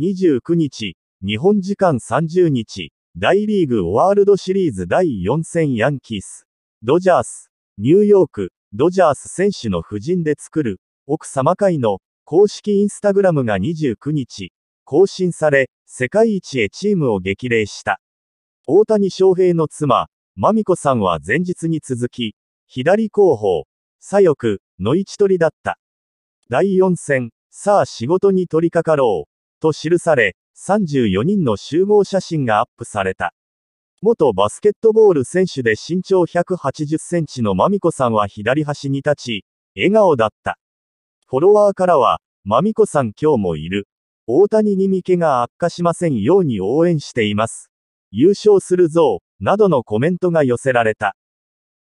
29日、日本時間30日、大リーグワールドシリーズ第4戦ヤンキース、ドジャース、ニューヨーク、ドジャース選手の夫人で作る、奥様会の公式インスタグラムが29日、更新され、世界一へチームを激励した。大谷翔平の妻、マミコさんは前日に続き、左後方、左翼、の位置取りだった。第4戦、さあ仕事に取り掛かろう。と記され、34人の集合写真がアップされた。元バスケットボール選手で身長180センチのマミコさんは左端に立ち、笑顔だった。フォロワーからは、マミコさん今日もいる。大谷に見毛が悪化しませんように応援しています。優勝するぞ、などのコメントが寄せられた。